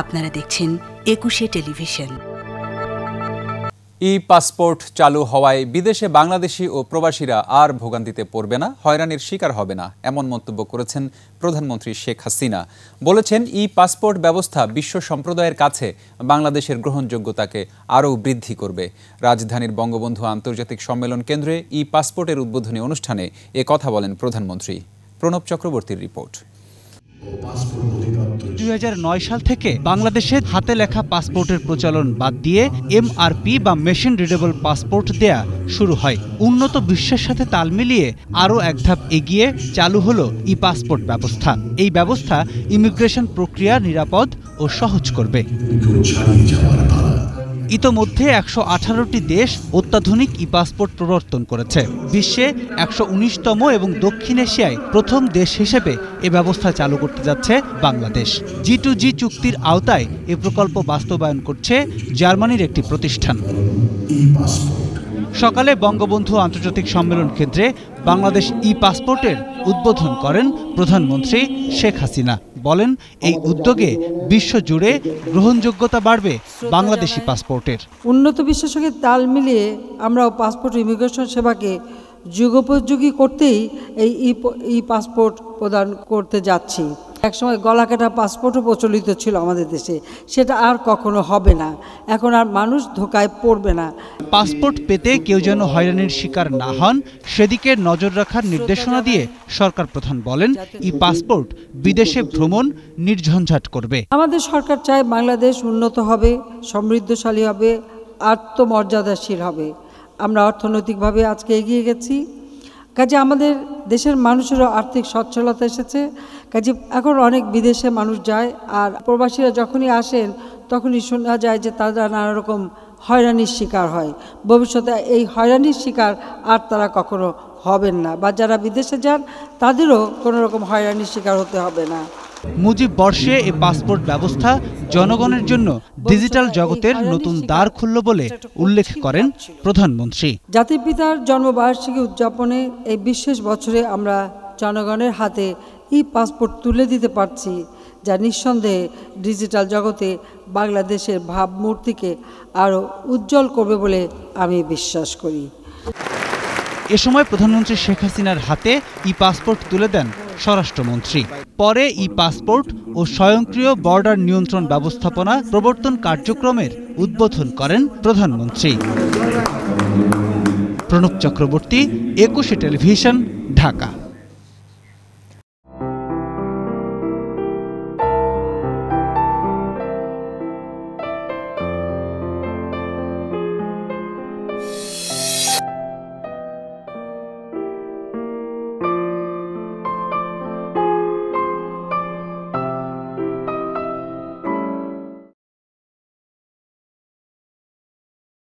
আপনারা দেখছেন একুশে টেলিভিশন ই পাসপোর্ট চালু হওয়ায় বিদেশে বাংলাদেশি ও প্রবাসীরা আর ভোগান্তিতে পড়বে না হয়রানির শিকার হবে না এমন মন্তব্য করেছেন প্রধানমন্ত্রী শেখ হাসিনা বলেছেন ই পাসপোর্ট ব্যবস্থা বিশ্ব সম্প্রদায়ের কাছে বাংলাদেশের গ্রহণযোগ্যতাকে আরও বৃদ্ধি করবে রাজধানীর বঙ্গবন্ধু আন্তর্জাতিক সম্মেলন কেন্দ্রে ই পাসপোর্টের উদ্বোধনী অনুষ্ঠানে এ কথা বলেন প্রধানমন্ত্রী প্রণব চক্রবর্তীর রিপোর্ট দুই সাল থেকে বাংলাদেশে হাতে লেখা পাসপোর্টের প্রচলন বাদ দিয়ে এমআরপি বা মেশিন রিডেবল পাসপোর্ট দেয়া শুরু হয় উন্নত বিশ্বের সাথে তাল মিলিয়ে আরও এক ধাপ এগিয়ে চালু হল ই পাসপোর্ট ব্যবস্থা এই ব্যবস্থা ইমিগ্রেশন প্রক্রিয়া নিরাপদ ও সহজ করবে ইতোমধ্যে একশো আঠারোটি দেশ অত্যাধুনিক ই পাসপোর্ট প্রবর্তন করেছে বিশ্বে একশো উনিশতম এবং দক্ষিণ এশিয়ায় প্রথম দেশ হিসেবে এ ব্যবস্থা চালু করতে যাচ্ছে বাংলাদেশ জি টু জি চুক্তির আওতায় এ প্রকল্প বাস্তবায়ন করছে জার্মানির একটি প্রতিষ্ঠান সকালে বঙ্গবন্ধু আন্তর্জাতিক সম্মেলন কেন্দ্রে বাংলাদেশ ই পাসপোর্টের উদ্বোধন করেন প্রধানমন্ত্রী শেখ হাসিনা বলেন এই উদ্যোগে বিশ্বজুড়ে গ্রহণযোগ্যতা বাড়বে বাংলাদেশি পাসপোর্টের উন্নত বিশ্বের সঙ্গে তাল মিলিয়ে আমরা পাসপোর্ট ইমিগ্রেশন সেবাকে যুগোপযোগী করতেই এই ই পাসপোর্ট প্রদান করতে যাচ্ছি একসময় গলা কাটা পাসপোর্টও প্রচলিত ছিল আমাদের দেশে সেটা আর কখনো হবে না এখন আর মানুষ ধোকায় পড়বে না পাসপোর্ট পেতে কেউ যেন হয়রানির শিকার না হন সেদিকে নজর রাখার নির্দেশনা দিয়ে সরকার প্রধান বলেন ই পাসপোর্ট বিদেশে ভ্রমণ নির্ঝঞ্ঝাট করবে আমাদের সরকার চায় বাংলাদেশ উন্নত হবে সমৃদ্ধশালী হবে আত্মমর্যাদাশীল হবে আমরা অর্থনৈতিকভাবে আজকে এগিয়ে গেছি কাজে আমাদের দেশের মানুষেরও আর্থিক সচ্ছলতা এসেছে কাজে এখন অনেক বিদেশে মানুষ যায় আর প্রবাসীরা যখনই আসেন তখনই শোনা যায় যে তারা নানা রকম হয়রানির শিকার হয় ভবিষ্যতে এই হয়রানির শিকার আর তারা কখনো হবেন না বা যারা বিদেশে যান তাদেরও কোনো রকম হয়রানির শিকার হতে হবে না মুজিব বর্ষে এ পাসপোর্ট ব্যবস্থা জনগণের জন্য ডিজিটাল জগতের নতুন দ্বার খুলল বলে উল্লেখ করেন প্রধানমন্ত্রী জাতির পিতার জন্মবার্ষিকী উদযাপনে এই বিশেষ বছরে আমরা জনগণের হাতে ই পাসপোর্ট তুলে দিতে পারছি যা নিঃসন্দেহে ডিজিটাল জগতে বাংলাদেশের ভাবমূর্তিকে আরও উজ্জ্বল করবে বলে আমি বিশ্বাস করি এ সময় প্রধানমন্ত্রী শেখ হাসিনার হাতে ই পাসপোর্ট তুলে দেন স্বরাষ্ট্রমন্ত্রী পরে ই পাসপোর্ট ও স্বয়ংক্রিয় বর্ডার নিয়ন্ত্রণ ব্যবস্থাপনা প্রবর্তন কার্যক্রমের উদ্বোধন করেন প্রধানমন্ত্রী প্রণব চক্রবর্তী একুশে টেলিভিশন ঢাকা